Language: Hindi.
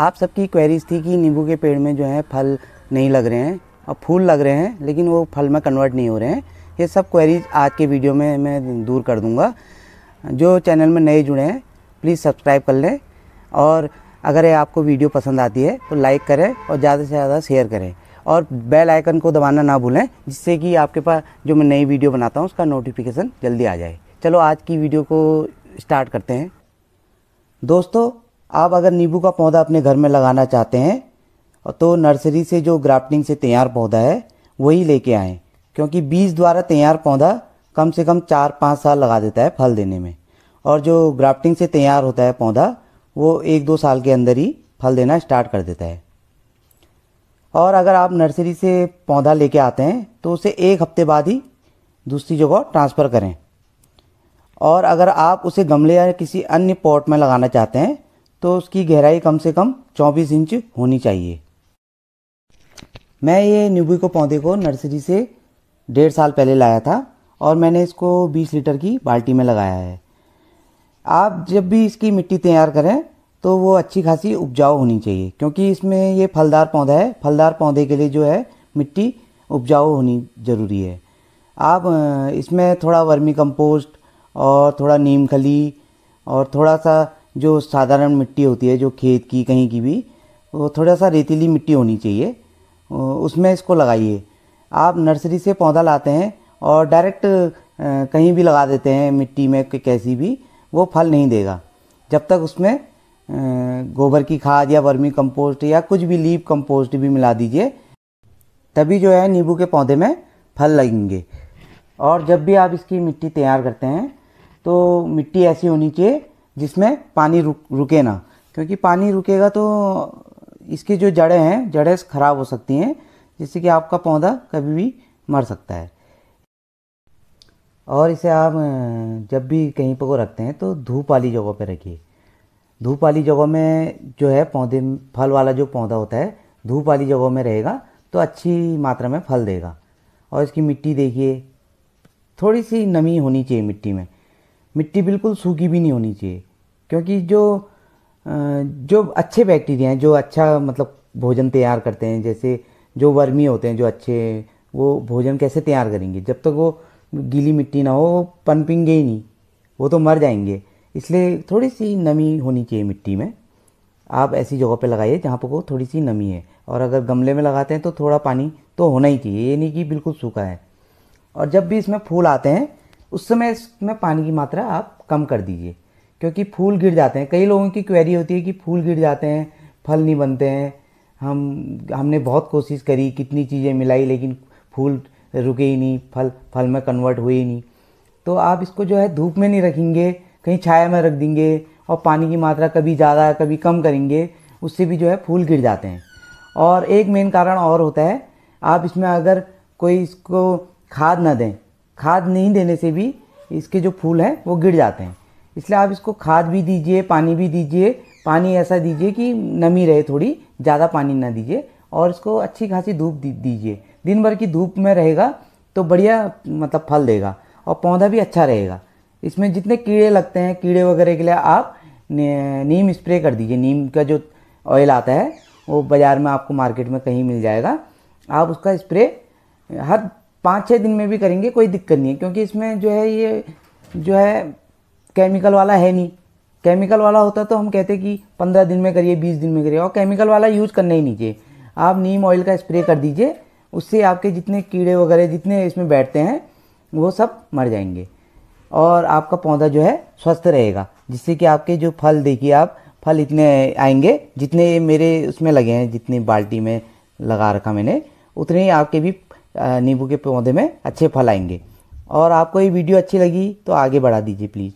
आप सबकी क्वेरीज थी कि नींबू के पेड़ में जो है फल नहीं लग रहे हैं और फूल लग रहे हैं लेकिन वो फल में कन्वर्ट नहीं हो रहे हैं ये सब क्वेरीज आज के वीडियो में मैं दूर कर दूंगा जो चैनल में नए जुड़े हैं प्लीज़ सब्सक्राइब कर लें और अगर ये आपको वीडियो पसंद आती है तो लाइक करें और ज़्यादा से ज़्यादा शेयर करें और बेल आइकन को दबाना ना भूलें जिससे कि आपके पास जो मैं नई वीडियो बनाता हूँ उसका नोटिफिकेशन जल्दी आ जाए चलो आज की वीडियो को स्टार्ट करते हैं दोस्तों आप अगर नींबू का पौधा अपने घर में लगाना चाहते हैं तो नर्सरी से जो ग्राफ्टिंग से तैयार पौधा है वही लेके आएँ क्योंकि बीज द्वारा तैयार पौधा कम से कम चार पाँच साल लगा देता है फल देने में और जो ग्राफ्टिंग से तैयार होता है पौधा वो एक दो साल के अंदर ही फल देना स्टार्ट कर देता है और अगर आप नर्सरी से पौधा लेके आते हैं तो उसे एक हफ्ते बाद ही दूसरी जगह ट्रांसफ़र करें और अगर आप उसे गमले या किसी अन्य पॉट में लगाना चाहते हैं तो उसकी गहराई कम से कम 24 इंच होनी चाहिए मैं ये नींबू को पौधे को नर्सरी से डेढ़ साल पहले लाया था और मैंने इसको 20 लीटर की बाल्टी में लगाया है आप जब भी इसकी मिट्टी तैयार करें तो वो अच्छी खासी उपजाऊ होनी चाहिए क्योंकि इसमें ये फलदार पौधा है फलदार पौधे के लिए जो है मिट्टी उपजाऊ होनी ज़रूरी है आप इसमें थोड़ा वर्मी कंपोस्ट और थोड़ा नीम खली और थोड़ा सा जो साधारण मिट्टी होती है जो खेत की कहीं की भी वो थोड़ा सा रेतीली मिट्टी होनी चाहिए उसमें इसको लगाइए आप नर्सरी से पौधा लाते हैं और डायरेक्ट कहीं भी लगा देते हैं मिट्टी में कैसी भी वो फल नहीं देगा जब तक उसमें गोबर की खाद या वर्मी कंपोस्ट या कुछ भी लीप कंपोस्ट भी मिला दीजिए तभी जो है नींबू के पौधे में फल लगेंगे और जब भी आप इसकी मिट्टी तैयार करते हैं तो मिट्टी ऐसी होनी चाहिए जिसमें पानी रुक रुके ना क्योंकि पानी रुकेगा तो इसकी जो जड़ें हैं जड़ें खराब हो सकती हैं जिससे कि आपका पौधा कभी भी मर सकता है और इसे आप जब भी कहीं पर को रखते हैं तो धूप वाली जगह पर रखिए धूप वाली जगह में जो है पौधे फल वाला जो पौधा होता है धूप वाली जगह में रहेगा तो अच्छी मात्रा में फल देगा और इसकी मिट्टी देखिए थोड़ी सी नमी होनी चाहिए मिट्टी में मिट्टी बिल्कुल सूखी भी नहीं होनी चाहिए क्योंकि जो जो अच्छे बैक्टीरिया हैं जो अच्छा मतलब भोजन तैयार करते हैं जैसे जो वर्मी होते हैं जो अच्छे वो भोजन कैसे तैयार करेंगे जब तक वो गीली मिट्टी ना हो वो पनपेंगे ही नहीं वो तो मर जाएंगे इसलिए थोड़ी सी नमी होनी चाहिए मिट्टी में आप ऐसी जगह पे लगाइए जहाँ पर वो थोड़ी सी नमी है और अगर गमले में लगाते हैं तो थोड़ा पानी तो होना ही चाहिए ये नहीं कि बिल्कुल सूखा है और जब भी इसमें फूल आते हैं उस समय इसमें पानी की मात्रा आप कम कर दीजिए क्योंकि फूल गिर जाते हैं कई लोगों की क्वेरी होती है कि फूल गिर जाते हैं फल नहीं बनते हैं हम हमने बहुत कोशिश करी कितनी चीज़ें मिलाई लेकिन फूल रुके ही नहीं फल फल में कन्वर्ट हुए ही नहीं तो आप इसको जो है धूप में नहीं रखेंगे कहीं छाया में रख देंगे और पानी की मात्रा कभी ज़्यादा कभी कम करेंगे उससे भी जो है फूल गिर जाते हैं और एक मेन कारण और होता है आप इसमें अगर कोई इसको खाद ना दें खाद नहीं देने से भी इसके जो फूल हैं वो गिर जाते हैं इसलिए आप इसको खाद भी दीजिए पानी भी दीजिए पानी ऐसा दीजिए कि नमी रहे थोड़ी ज़्यादा पानी ना दीजिए और इसको अच्छी खासी धूप दीजिए दिन भर की धूप में रहेगा तो बढ़िया मतलब फल देगा और पौधा भी अच्छा रहेगा इसमें जितने कीड़े लगते हैं कीड़े वगैरह के लिए आप नीम स्प्रे कर दीजिए नीम का जो ऑयल आता है वो बाज़ार में आपको मार्केट में कहीं मिल जाएगा आप उसका स्प्रे हर पाँच छः दिन में भी करेंगे कोई दिक्कत नहीं है क्योंकि इसमें जो है ये जो है केमिकल वाला है नहीं केमिकल वाला होता तो हम कहते कि पंद्रह दिन में करिए बीस दिन में करिए और केमिकल वाला यूज़ करना ही नहीं चाहिए आप नीम ऑयल का स्प्रे कर दीजिए उससे आपके जितने कीड़े वगैरह जितने इसमें बैठते हैं वो सब मर जाएंगे और आपका पौधा जो है स्वस्थ रहेगा जिससे कि आपके जो फल देखिए आप फल इतने आएंगे जितने मेरे उसमें लगे हैं जितनी बाल्टी में लगा रखा मैंने उतने ही आपके भी नींबू के पौधे में अच्छे फल आएंगे और आपको ये वीडियो अच्छी लगी तो आगे बढ़ा दीजिए प्लीज़